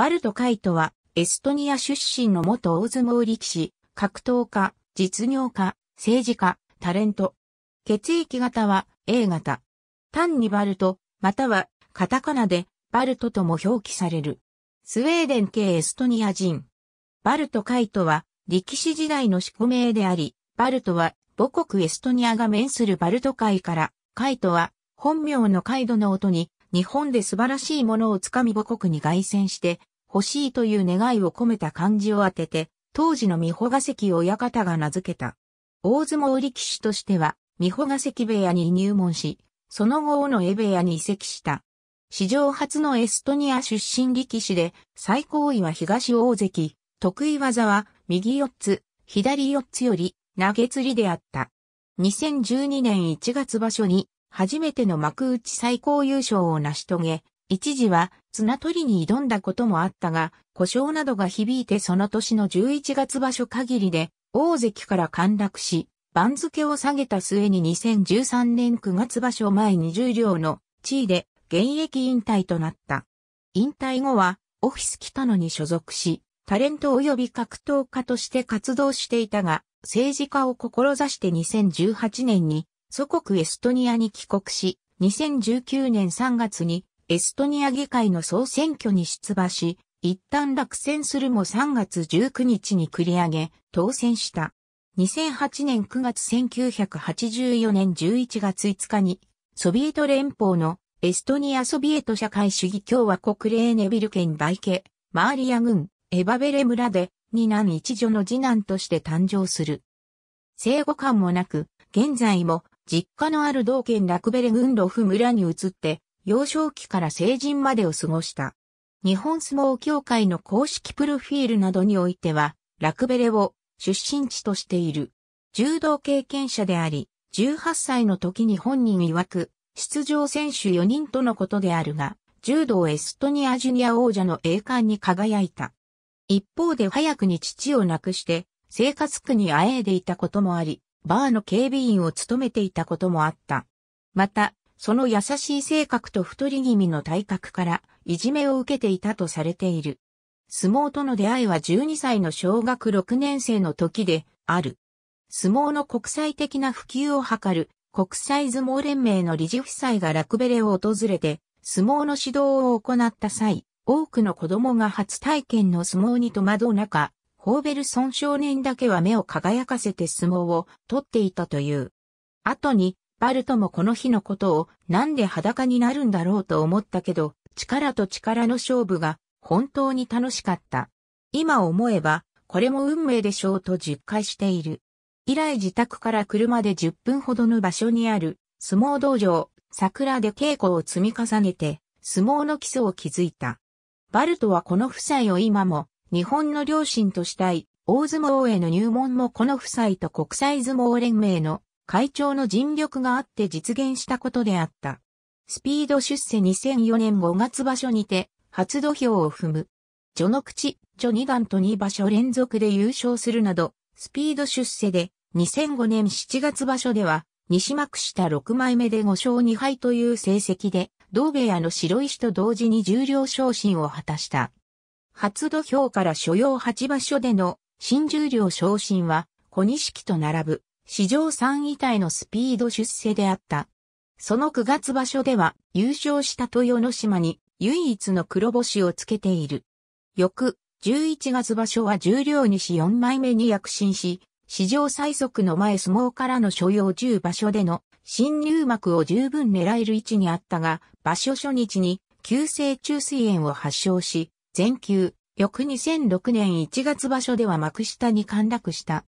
バルト・カイトは、エストニア出身の元大相撲力士、格闘家、実業家、政治家、タレント。血液型は A 型。単にバルト、またはカタカナでバルトとも表記される。スウェーデン系エストニア人。バルト・カイトは力士時代の宿命であり、バルトは母国エストニアが面するバルト海から、カイトは本名のカイドの音に日本で素晴らしいものをつかみ母国に凱旋して欲しいという願いを込めた漢字を当てて、当時の三穂ヶ関親方が名付けた。大相撲力士としては、三穂ヶ関部屋に入門し、その後の江部屋に移籍した。史上初のエストニア出身力士で、最高位は東大関、得意技は右四つ、左四つより投げ釣りであった。2012年1月場所に初めての幕内最高優勝を成し遂げ、一時は綱取りに挑んだこともあったが、故障などが響いてその年の11月場所限りで、大関から陥落し、番付を下げた末に2013年9月場所前20両の地位で現役引退となった。引退後はオフィス北野に所属し、タレント及び格闘家として活動していたが、政治家を志して2018年に祖国エストニアに帰国し、2019年3月にエストニア議会の総選挙に出馬し、一旦落選するも3月19日に繰り上げ、当選した。2008年9月1984年11月5日に、ソビエト連邦のエストニアソビエト社会主義共和国レーネビル県バイケ、マーリア郡、エバベレ村で、二男一女の次男として誕生する。生後感もなく、現在も実家のある同県ラクベレ郡ロフ村に移って幼少期から成人までを過ごした。日本相撲協会の公式プロフィールなどにおいては、ラクベレを出身地としている。柔道経験者であり、18歳の時に本人曰く、出場選手4人とのことであるが、柔道エストニアジュニア王者の栄冠に輝いた。一方で早くに父を亡くして、生活苦にあえいでいたこともあり、バーの警備員を務めていたこともあった。また、その優しい性格と太り気味の体格から、いじめを受けていたとされている。相撲との出会いは12歳の小学6年生の時である。相撲の国際的な普及を図る国際相撲連盟の理事夫妻がラクベレを訪れて相撲の指導を行った際、多くの子供が初体験の相撲に戸惑う中、ホーベルソン少年だけは目を輝かせて相撲を取っていたという。後にバルトもこの日のことをなんで裸になるんだろうと思ったけど、力と力の勝負が本当に楽しかった。今思えば、これも運命でしょうと実感している。以来自宅から車で10分ほどの場所にある相撲道場、桜で稽古を積み重ねて、相撲の基礎を築いた。バルトはこの夫妻を今も日本の両親としたい、大相撲への入門もこの夫妻と国際相撲連盟の会長の尽力があって実現したことであった。スピード出世2004年5月場所にて、初土俵を踏む。序の口、序二段と2場所連続で優勝するなど、スピード出世で、2005年7月場所では、西幕下6枚目で5勝2敗という成績で、同部屋の白石と同時に重量昇進を果たした。初土俵から所要8場所での新重量昇進は、小錦と並ぶ史上3位体のスピード出世であった。その9月場所では優勝した豊ノ島に唯一の黒星をつけている。翌11月場所は十両西4枚目に躍進し、史上最速の前相撲からの所要10場所での新入幕を十分狙える位置にあったが、場所初日に急性中水炎を発症し、全休、翌2006年1月場所では幕下に陥落した。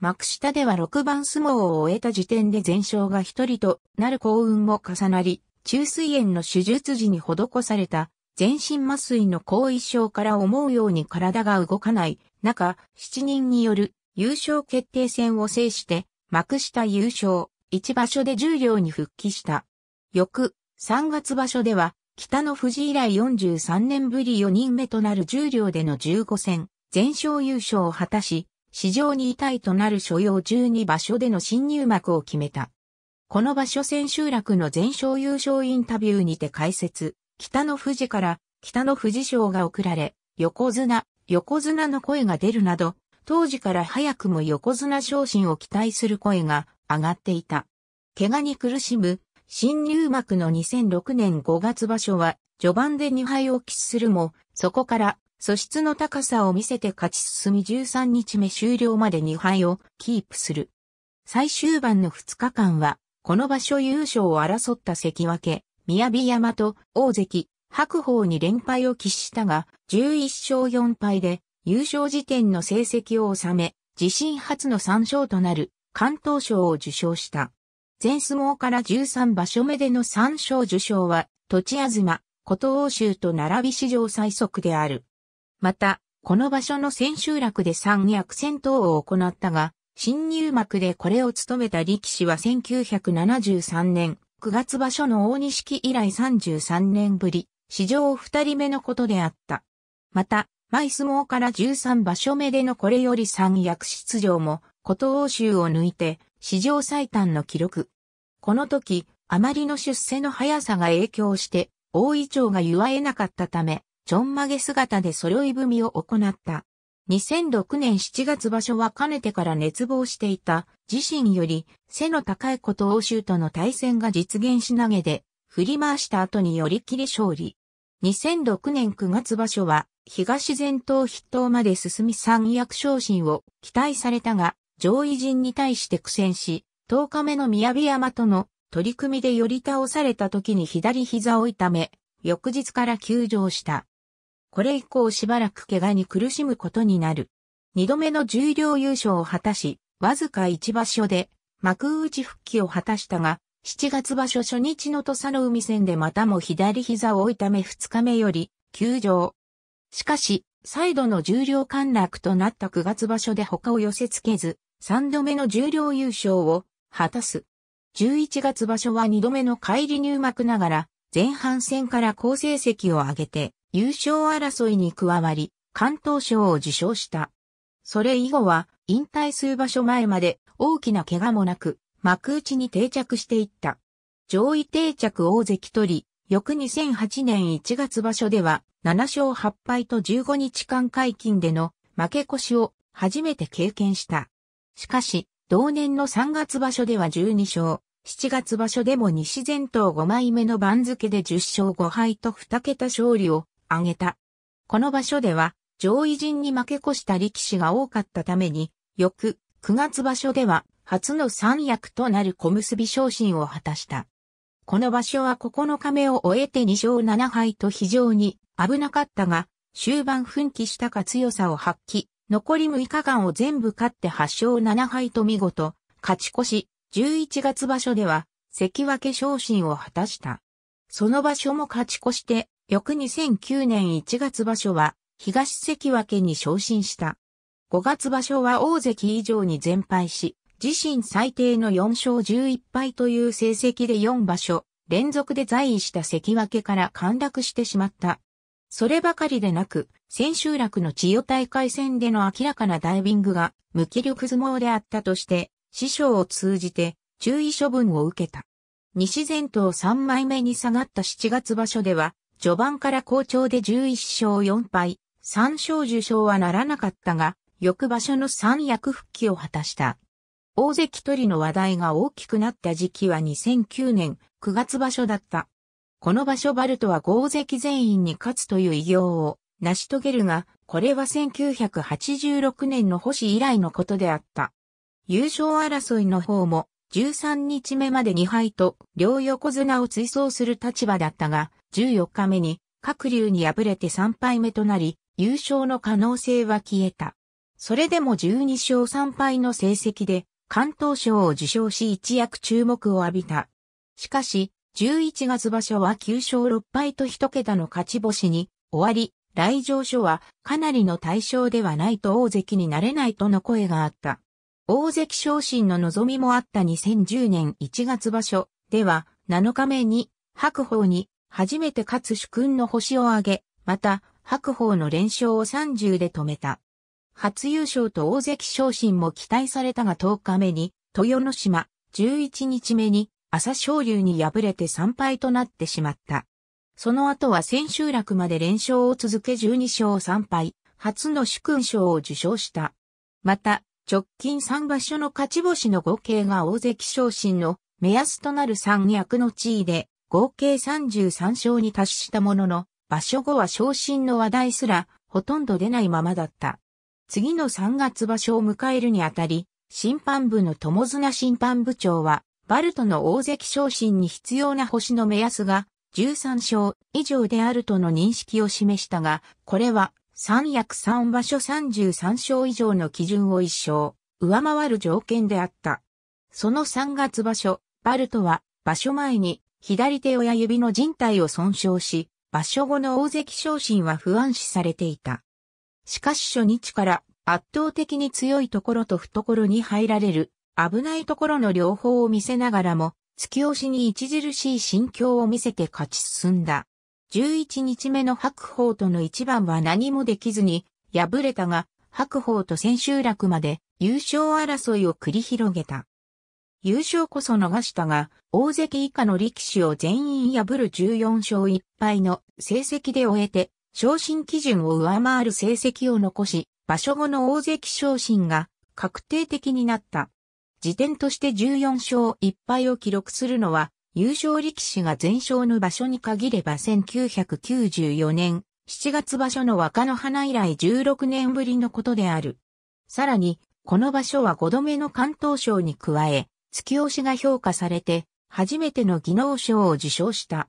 幕下では6番相撲を終えた時点で全勝が一人となる幸運も重なり、中水炎の手術時に施された全身麻酔の後遺症から思うように体が動かない中、7人による優勝決定戦を制して幕下優勝、一場所で十両に復帰した。翌、3月場所では、北の富士以来43年ぶり4人目となる十両での15戦、全勝優勝を果たし、市場に遺体となる所要12場所での新入幕を決めた。この場所千秋楽の全勝優勝インタビューにて解説、北の富士から北の富士賞が贈られ、横綱、横綱の声が出るなど、当時から早くも横綱昇進を期待する声が上がっていた。怪我に苦しむ、新入幕の2006年5月場所は、序盤で2敗を喫するも、そこから素質の高さを見せて勝ち進み13日目終了まで2敗をキープする。最終盤の2日間は、この場所優勝を争った関脇、宮城山と大関、白鵬に連敗を喫したが、11勝4敗で優勝時点の成績を収め、自身初の3勝となる関東賞を受賞した。全相撲から13場所目での3勝受賞は、土地東、琴欧州と並び史上最速である。また、この場所の千秋楽で三役戦闘を行ったが、新入幕でこれを務めた力士は1973年9月場所の大錦以来33年ぶり、史上二人目のことであった。また、前相撲から13場所目でのこれより三役出場も、琴欧州を抜いて、史上最短の記録。この時、あまりの出世の速さが影響して、大井町が祝えなかったため、ちょんまげ姿で揃い踏みを行った。2006年7月場所はかねてから熱望していた自身より背の高いこと欧州との対戦が実現し投げで振り回した後に寄り切り勝利。2006年9月場所は東前頭筆頭まで進み三役昇進を期待されたが上位陣に対して苦戦し10日目の宮城山との取り組みで寄り倒された時に左膝を痛め翌日から休場した。これ以降しばらく怪我に苦しむことになる。二度目の重量優勝を果たし、わずか一場所で幕内復帰を果たしたが、7月場所初日の土佐の海戦でまたも左膝を痛め2日目より休場。しかし、再度の重量陥落となった9月場所で他を寄せ付けず、3度目の重量優勝を果たす。11月場所は2度目の帰り入幕ながら、前半戦から好成績を上げて、優勝争いに加わり、関東賞を受賞した。それ以後は、引退数場所前まで大きな怪我もなく、幕内に定着していった。上位定着大関取り、翌2008年1月場所では、7勝8敗と15日間解禁での負け越しを初めて経験した。しかし、同年の3月場所では12勝、7月場所でも西前頭5枚目の番付で10勝5敗と2桁勝利を挙げた。この場所では上位陣に負け越した力士が多かったために、翌9月場所では初の三役となる小結昇進を果たした。この場所は9日目を終えて2勝7敗と非常に危なかったが、終盤奮起したか強さを発揮、残り6日間を全部勝って8勝7敗と見事、勝ち越し、11月場所では関脇昇進を果たした。その場所も勝ち越して翌2009年1月場所は東関脇に昇進した。5月場所は大関以上に全敗し、自身最低の4勝11敗という成績で4場所連続で在位した関脇から陥落してしまった。そればかりでなく、千秋楽の千代大会戦での明らかなダイビングが無気力相撲であったとして、師匠を通じて注意処分を受けた。西前頭3枚目に下がった7月場所では、序盤から好調で11勝4敗、3勝受賞はならなかったが、翌場所の三役復帰を果たした。大関取りの話題が大きくなった時期は2009年9月場所だった。この場所バルトは豪関全員に勝つという偉業を成し遂げるが、これは1986年の星以来のことであった。優勝争いの方も13日目まで2敗と両横綱を追走する立場だったが、14日目に各流に敗れて3敗目となり、優勝の可能性は消えた。それでも12勝3敗の成績で、関東賞を受賞し一躍注目を浴びた。しかし、11月場所は9勝6敗と1桁の勝ち星に終わり、来場所はかなりの対象ではないと大関になれないとの声があった。大関昇進の望みもあった2010年1月場所では7日目に白鵬に初めて勝つ主君の星を挙げ、また白鵬の連勝を30で止めた。初優勝と大関昇進も期待されたが10日目に、豊ノ島、11日目に、朝昇龍に敗れて3敗となってしまった。その後は千秋楽まで連勝を続け12勝3敗、初の主君賞を受賞した。また、直近3場所の勝ち星の合計が大関昇進の目安となる三役の地位で、合計33勝に達したものの、場所後は昇進の話題すら、ほとんど出ないままだった。次の3月場所を迎えるにあたり、審判部の友綱審判部長は、バルトの大関昇進に必要な星の目安が13勝以上であるとの認識を示したが、これは三役三場所三十三勝以上の基準を一勝、上回る条件であった。その三月場所、バルトは場所前に左手親指の人体を損傷し、場所後の大関昇進は不安視されていた。しかし初日から圧倒的に強いところと懐に入られる危ないところの両方を見せながらも、突き押しに著しい心境を見せて勝ち進んだ。11日目の白鵬との一番は何もできずに、敗れたが、白鵬と千秋楽まで優勝争いを繰り広げた。優勝こそ逃したが、大関以下の力士を全員破る14勝1敗の成績で終えて、昇進基準を上回る成績を残し、場所後の大関昇進が確定的になった。時点として14勝1敗を記録するのは優勝力士が全勝の場所に限れば1994年7月場所の若の花以来16年ぶりのことである。さらに、この場所は5度目の関東賞に加え、突き押しが評価されて、初めての技能賞を受賞した。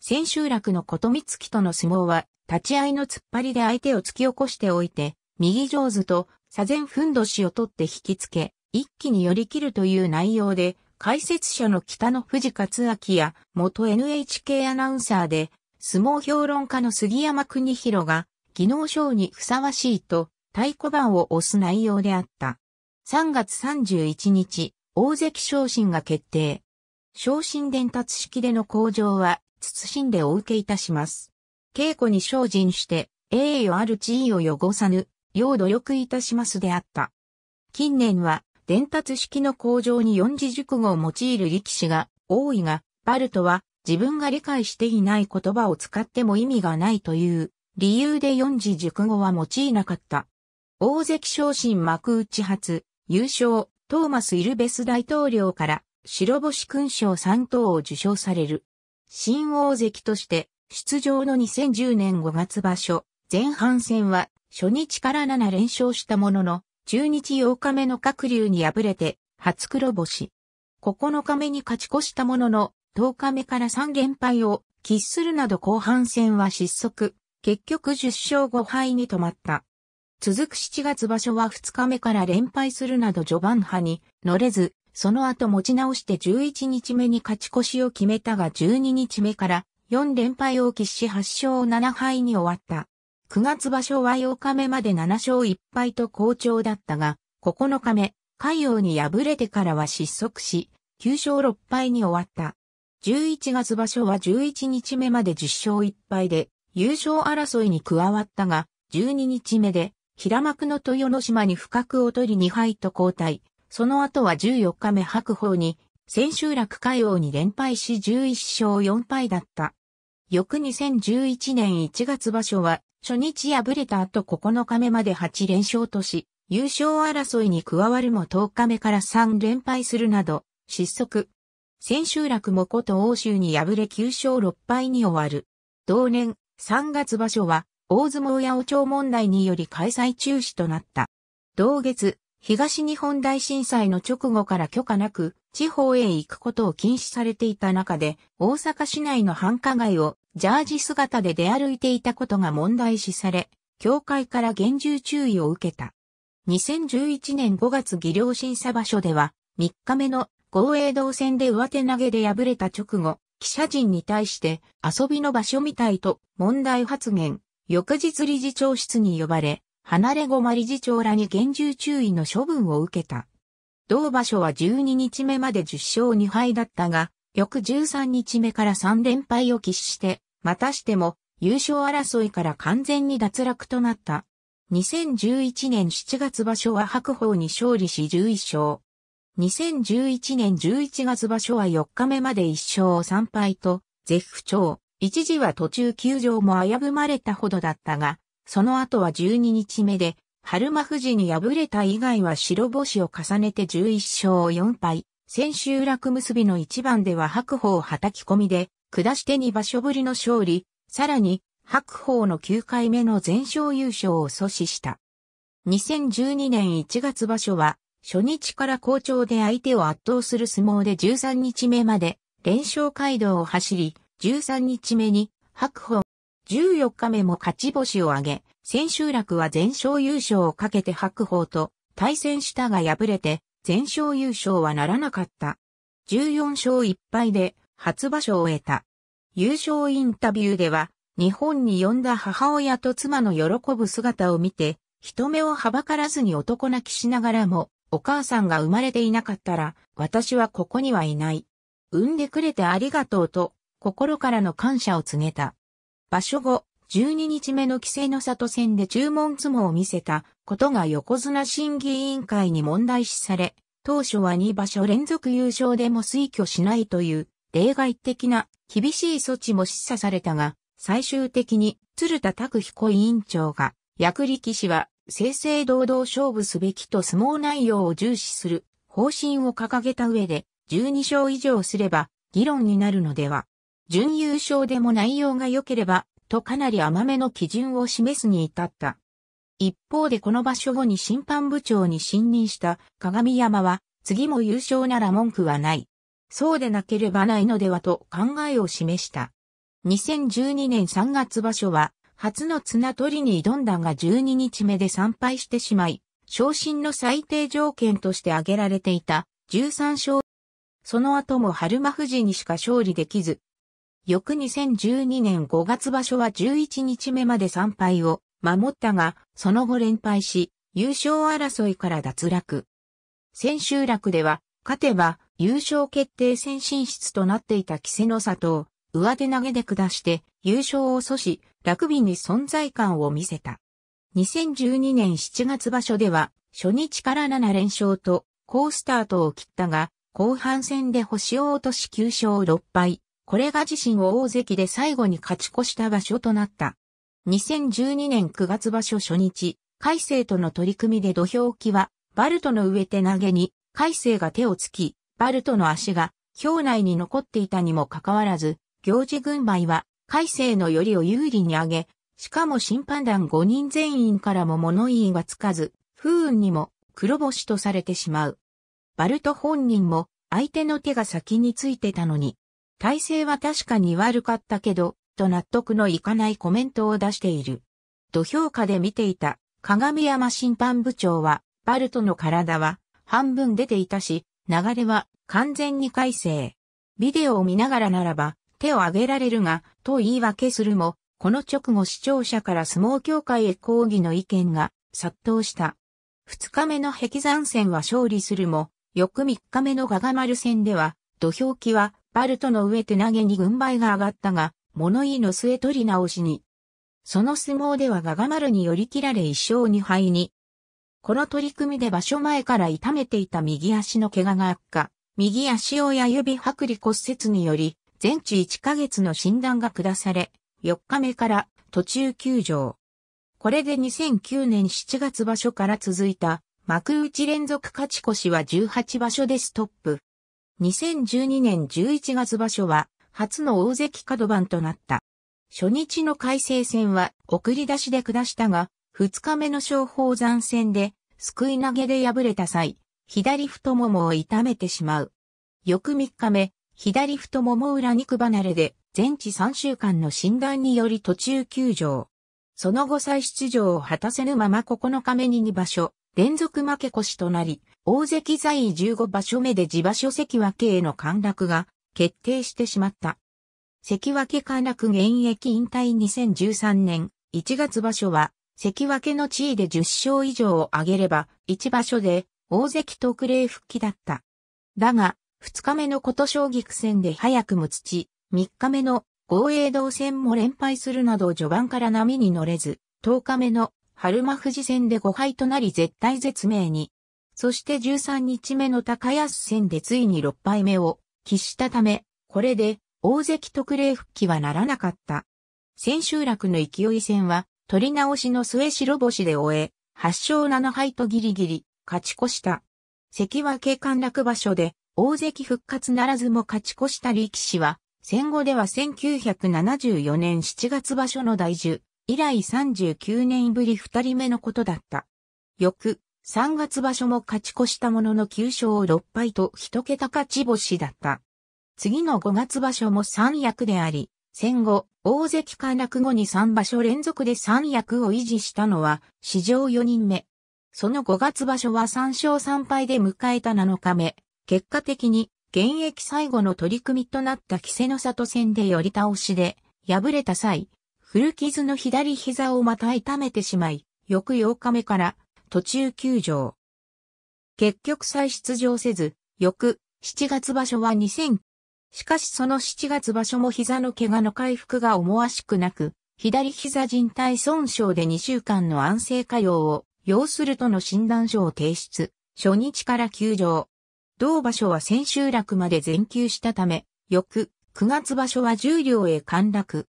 千秋楽の琴光月との相撲は、立ち合いの突っ張りで相手を突き起こしておいて、右上手と左前ふんどしを取って引きつけ、一気に寄り切るという内容で、解説者の北野藤克明や元 NHK アナウンサーで相撲評論家の杉山邦広が技能賞にふさわしいと太鼓判を押す内容であった。3月31日、大関昇進が決定。昇進伝達式での向上は、謹んでお受けいたします。稽古に精進して、栄誉ある地位を汚さぬ、よう努力いたしますであった。近年は、伝達式の向上に四字熟語を用いる力士が多いが、バルトは自分が理解していない言葉を使っても意味がないという理由で四字熟語は用いなかった。大関昇進幕内発、優勝、トーマス・イルベス大統領から白星勲章3等を受賞される。新大関として出場の2010年5月場所、前半戦は初日から7連勝したものの、中日8日目の各流に敗れて、初黒星。9日目に勝ち越したものの、10日目から3連敗を喫するなど後半戦は失速、結局10勝5敗に止まった。続く7月場所は2日目から連敗するなど序盤派に乗れず、その後持ち直して11日目に勝ち越しを決めたが12日目から4連敗を喫し8勝7敗に終わった。9月場所は8日目まで7勝1敗と好調だったが、9日目、海洋に敗れてからは失速し、9勝6敗に終わった。11月場所は11日目まで10勝1敗で、優勝争いに加わったが、12日目で、平幕の豊ノ島に不覚を取り2敗と交代。その後は14日目白鵬に、千秋楽海王に連敗し11勝4敗だった。翌2011年1月場所は初日敗れた後9日目まで8連勝とし、優勝争いに加わるも10日目から3連敗するなど、失速。千秋楽もこと欧州に敗れ9勝6敗に終わる。同年、3月場所は、大相撲や百長問題により開催中止となった。同月、東日本大震災の直後から許可なく、地方へ行くことを禁止されていた中で、大阪市内の繁華街をジャージ姿で出歩いていたことが問題視され、教会から厳重注意を受けた。2011年5月技量審査場所では、3日目の合栄道戦で上手投げで敗れた直後、記者陣に対して遊びの場所みたいと問題発言、翌日理事長室に呼ばれ、離れ駒理事長らに厳重注意の処分を受けた。同場所は12日目まで10勝2敗だったが、翌13日目から3連敗を喫して、またしても優勝争いから完全に脱落となった。2011年7月場所は白鵬に勝利し11勝。2011年11月場所は4日目まで1勝3敗と、絶不調。一時は途中休場も危ぶまれたほどだったが、その後は12日目で、春馬富士に敗れた以外は白星を重ねて11勝4敗。先週楽結びの一番では白鵬を叩き込みで、下して2場所ぶりの勝利、さらに白鵬の9回目の全勝優勝を阻止した。2012年1月場所は、初日から好調で相手を圧倒する相撲で13日目まで連勝街道を走り、13日目に白鵬、14日目も勝ち星を挙げ、千秋楽は全勝優勝をかけて白鵬と対戦したが敗れて、全勝優勝はならなかった。14勝1敗で初場所を得た。優勝インタビューでは、日本に呼んだ母親と妻の喜ぶ姿を見て、人目をはばからずに男泣きしながらも、お母さんが生まれていなかったら、私はここにはいない。産んでくれてありがとうと、心からの感謝を告げた。場所後、12日目の規制の里戦で注文相撲を見せたことが横綱審議委員会に問題視され、当初は2場所連続優勝でも推挙しないという例外的な厳しい措置も示唆されたが、最終的に鶴田拓彦委員長が、薬力士は正々堂々勝負すべきと相撲内容を重視する方針を掲げた上で、12勝以上すれば議論になるのでは、準優勝でも内容が良ければ、とかなり甘めの基準を示すに至った。一方でこの場所後に審判部長に信任した鏡山は、次も優勝なら文句はない。そうでなければないのではと考えを示した。2012年3月場所は、初の綱取りに挑んだが12日目で参拝してしまい、昇進の最低条件として挙げられていた13勝。その後も春馬富士にしか勝利できず、翌2012年5月場所は11日目まで参拝を守ったが、その後連敗し、優勝争いから脱落。千秋楽では、勝てば優勝決定戦進出となっていた稀勢の里を上手投げで下して優勝を阻止、ラグビに存在感を見せた。2012年7月場所では初日から7連勝と好スタートを切ったが、後半戦で星を落とし9勝6敗。これが自身を大関で最後に勝ち越した場所となった。2012年9月場所初日、海星との取り組みで土俵際、バルトの上手投げに、海星が手をつき、バルトの足が表内に残っていたにもかかわらず、行事軍配は、改正のよりを有利に上げ、しかも審判団5人全員からも物言いはつかず、不運にも黒星とされてしまう。バルト本人も相手の手が先についてたのに、体勢は確かに悪かったけど、と納得のいかないコメントを出している。土評価で見ていた鏡山審判部長は、バルトの体は半分出ていたし、流れは完全に改正。ビデオを見ながらならば手を挙げられるが、と言い訳するも、この直後視聴者から相撲協会へ抗議の意見が殺到した。二日目の壁山戦は勝利するも、翌三日目のガガ丸戦では、土俵際、バルトの上手投げに軍配が上がったが、物言いの末取り直しに。その相撲ではガガ丸に寄り切られ一勝二敗にこの取り組みで場所前から痛めていた右足の怪我が悪化、右足親指剥離骨折により、全治1ヶ月の診断が下され、4日目から途中休場。これで2009年7月場所から続いた幕内連続勝ち越しは18場所でストップ。2012年11月場所は初の大関角番となった。初日の改正戦は送り出しで下したが、2日目の小宝山戦で、救い投げで敗れた際、左太ももを痛めてしまう。翌3日目、左太もも裏肉離れで、全治3週間の診断により途中休場。その後再出場を果たせぬまま9日目に2場所、連続負け越しとなり、大関在位15場所目で自場所関脇への陥落が決定してしまった。関脇陥落現役引退2013年1月場所は関脇の地位で10勝以上を挙げれば、一場所で大関特例復帰だった。だが、二日目の琴将棋戦で早くも土、三日目の豪栄道戦も連敗するなど序盤から波に乗れず、10日目の春間富士戦で5敗となり絶対絶命に。そして13日目の高安戦でついに6敗目を喫したため、これで大関特例復帰はならなかった。千秋楽の勢い戦は取り直しの末白星で終え、8勝7敗とギリギリ、勝ち越した。関脇陥落場所で、大関復活ならずも勝ち越した力士は、戦後では1974年7月場所の大樹、以来39年ぶり2人目のことだった。翌、3月場所も勝ち越したものの9勝6敗と1桁勝ち星だった。次の5月場所も三役であり、戦後、大関陥落後に3場所連続で三役を維持したのは史上4人目。その5月場所は3勝3敗で迎えた7日目。結果的に現役最後の取り組みとなった稀勢の里戦で寄り倒しで敗れた際、古傷の左膝をまた痛めてしまい、翌8日目から途中休場。結局再出場せず、翌7月場所は2 0 0しかしその7月場所も膝の怪我の回復が思わしくなく、左膝人体損傷で2週間の安静化用を要するとの診断書を提出、初日から休場。同場所は千秋楽まで全休したため、翌9月場所は十両へ陥落。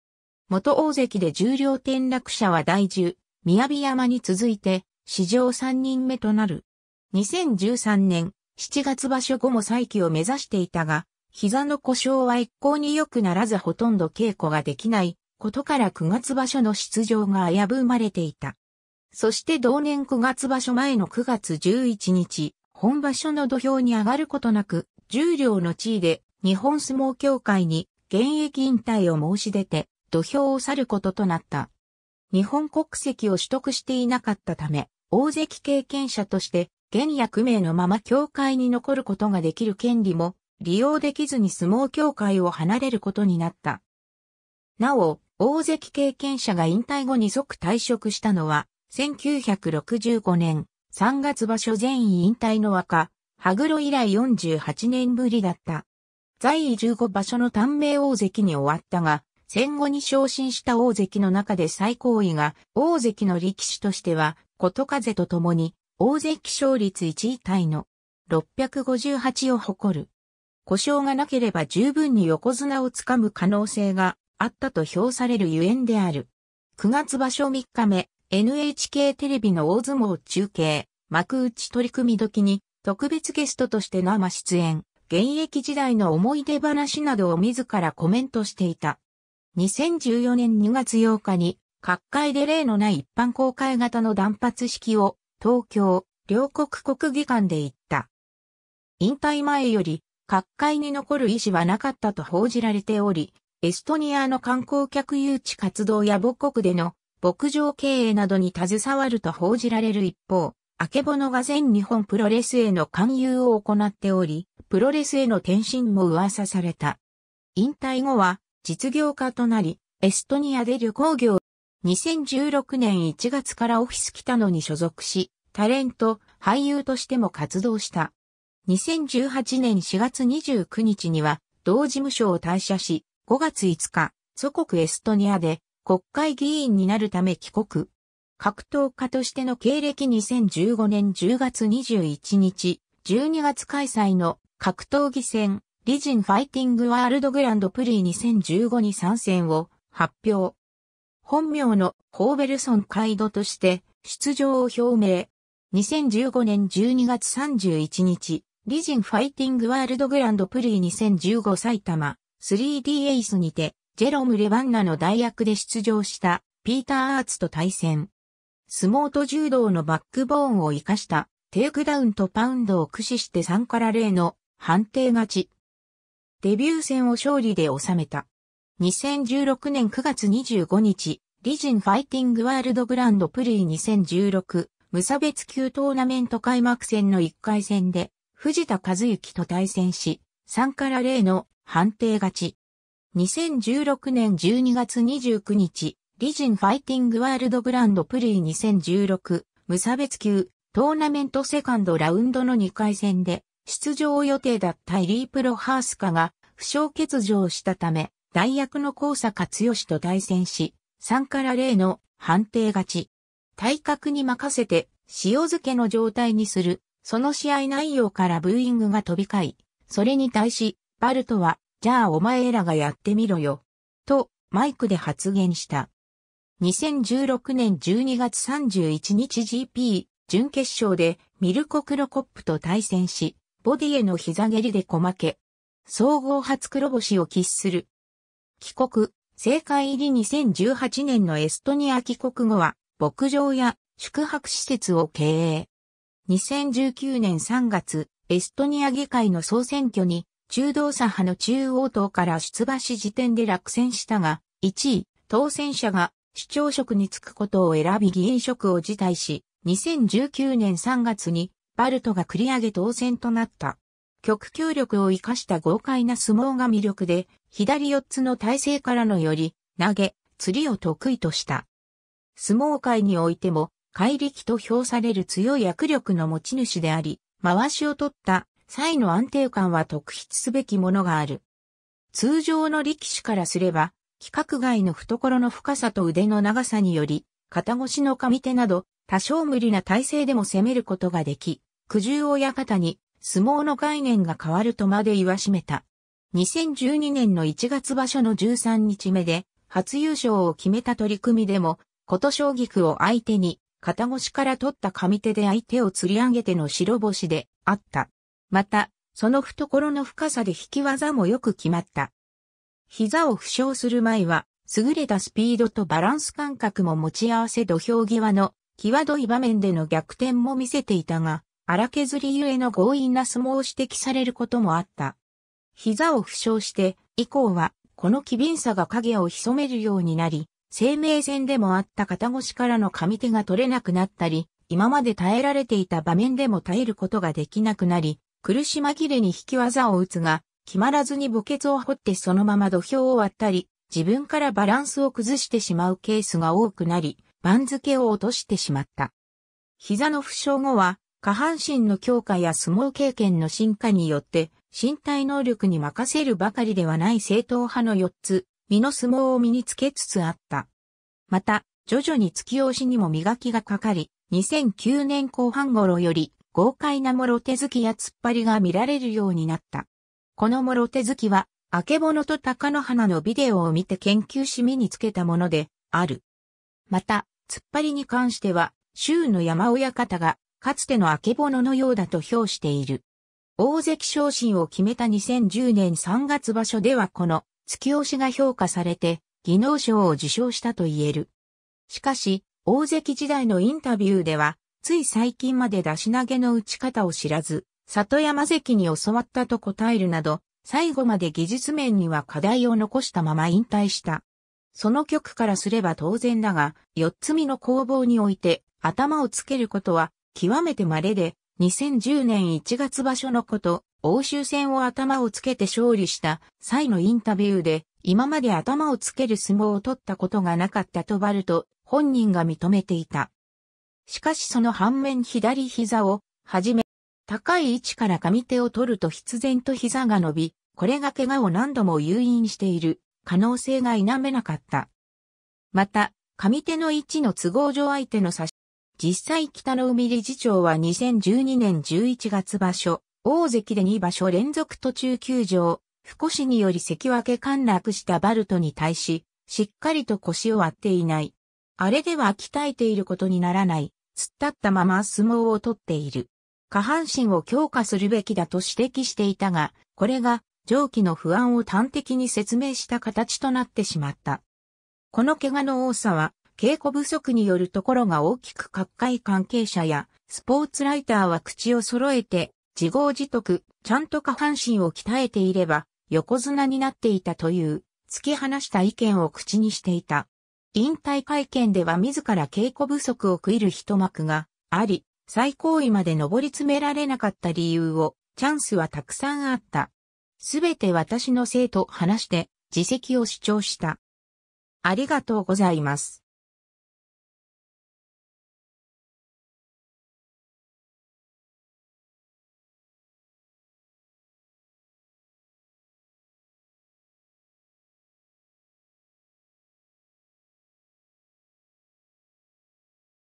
元大関で十両転落者は第十、宮城山に続いて、史上3人目となる。2013年7月場所後も再起を目指していたが、膝の故障は一向に良くならずほとんど稽古ができないことから9月場所の出場が危ぶまれていた。そして同年9月場所前の9月11日、本場所の土俵に上がることなく、重量の地位で日本相撲協会に現役引退を申し出て土俵を去ることとなった。日本国籍を取得していなかったため、大関経験者として現役名のまま協会に残ることができる権利も利用できずに相撲協会を離れることになった。なお、大関経験者が引退後に即退職したのは、1965年3月場所全員引退の若、羽黒以来48年ぶりだった。在位15場所の短命大関に終わったが、戦後に昇進した大関の中で最高位が、大関の力士としては、こと風と共に、大関勝率1位タイの658を誇る。故障がなければ十分に横綱をつかむ可能性があったと評されるゆえんである。9月場所3日目、NHK テレビの大相撲中継、幕内取り組み時に特別ゲストとして生出演、現役時代の思い出話などを自らコメントしていた。2014年2月8日に、各界で例のない一般公開型の断髪式を、東京、両国国技館で行った。引退前より、各界に残る意思はなかったと報じられており、エストニアの観光客誘致活動や母国での牧場経営などに携わると報じられる一方、アケボノが全日本プロレスへの勧誘を行っており、プロレスへの転身も噂された。引退後は実業家となり、エストニアで旅行業。2016年1月からオフィス北野に所属し、タレント、俳優としても活動した。2018年4月29日には、同事務所を退社し、5月5日、祖国エストニアで国会議員になるため帰国。格闘家としての経歴2015年10月21日、12月開催の格闘技戦、リジンファイティングワールドグランドプリー2015に参戦を発表。本名のホーベルソン・カイドとして出場を表明。2015年12月31日、リジンファイティングワールドグランドプリー2015埼玉 3D エイスにてジェロム・レバンナの代役で出場したピーター・アーツと対戦。相撲と柔道のバックボーンを活かしたテイクダウンとパウンドを駆使して3から0の判定勝ち。デビュー戦を勝利で収めた。2016年9月25日、リジンファイティングワールドグランドプリー2016無差別級トーナメント開幕戦の1回戦で藤田和幸と対戦し、3から0の判定勝ち。2016年12月29日、リジンファイティングワールドグランドプリー2016無差別級トーナメントセカンドラウンドの2回戦で出場予定だったイリープロハースカが負傷欠場したため、代役の高坂吉と対戦し、3から0の判定勝ち。体格に任せて塩漬けの状態にするその試合内容からブーイングが飛び交い、それに対し、バルトは、じゃあお前らがやってみろよ。と、マイクで発言した。2016年12月31日 GP 準決勝でミルコ・クロコップと対戦し、ボディへの膝蹴りで小負け。総合初黒星を喫する。帰国、政界入り2018年のエストニア帰国後は、牧場や宿泊施設を経営。2019年3月、エストニア議会の総選挙に、中道左派の中央党から出馬し時点で落選したが、1位、当選者が市長職に就くことを選び議員職を辞退し、2019年3月にバルトが繰り上げ当選となった。極球力を活かした豪快な相撲が魅力で、左四つの体勢からのより、投げ、釣りを得意とした。相撲界においても、怪力と評される強い握力の持ち主であり、回しを取った際の安定感は特筆すべきものがある。通常の力士からすれば、規格外の懐の深さと腕の長さにより、肩越しの上手など、多少無理な体勢でも攻めることができ、苦渋親方に相撲の概念が変わるとまで言わしめた。2012年の1月場所の13日目で、初優勝を決めた取り組みでも、琴将棋区を相手に肩越しから取った上手で相手を釣り上げての白星であった。また、その懐の深さで引き技もよく決まった。膝を負傷する前は、優れたスピードとバランス感覚も持ち合わせ土俵際の際どい場面での逆転も見せていたが、荒削りゆえの強引な相撲を指摘されることもあった。膝を負傷して、以降は、この機敏さが影を潜めるようになり、生命線でもあった肩越しからの上手が取れなくなったり、今まで耐えられていた場面でも耐えることができなくなり、苦し紛れに引き技を打つが、決まらずに墓穴を掘ってそのまま土俵を割ったり、自分からバランスを崩してしまうケースが多くなり、番付を落としてしまった。膝の負傷後は、下半身の強化や相撲経験の進化によって、身体能力に任せるばかりではない正統派の4つ、身の相撲を身につけつつあった。また、徐々に突き押しにも磨きがかかり、2009年後半頃より豪快なもろ手突きや突っ張りが見られるようになった。このもろ手突きは、あけぼのと高野花のビデオを見て研究し身につけたもので、ある。また、突っ張りに関しては、周の山親方が、かつてのあけぼののようだと評している。大関昇進を決めた2010年3月場所ではこの月押しが評価されて、技能賞を受賞したと言える。しかし、大関時代のインタビューでは、つい最近まで出し投げの打ち方を知らず、里山関に教わったと答えるなど、最後まで技術面には課題を残したまま引退した。その曲からすれば当然だが、四つ身の攻防において頭をつけることは極めて稀で、2010年1月場所のこと、欧州戦を頭をつけて勝利した際のインタビューで、今まで頭をつける相撲を取ったことがなかったとバルト本人が認めていた。しかしその反面左膝をはじめ、高い位置から上手を取ると必然と膝が伸び、これが怪我を何度も誘引している可能性が否めなかった。また、上手の位置の都合上相手の差し、実際北の海理事長は2012年11月場所、大関で2場所連続途中休場、不腰により関脇陥落したバルトに対し、しっかりと腰を割っていない。あれでは鍛えていることにならない、突っ立ったまま相撲を取っている。下半身を強化するべきだと指摘していたが、これが上記の不安を端的に説明した形となってしまった。この怪我の多さは、稽古不足によるところが大きく各界関係者やスポーツライターは口を揃えて自業自得、ちゃんと下半身を鍛えていれば、横綱になっていたという、突き放した意見を口にしていた。引退会見では自ら稽古不足を悔いる一幕があり、最高位まで上り詰められなかった理由を、チャンスはたくさんあった。すべて私のせいと話して、自責を主張した。ありがとうございます。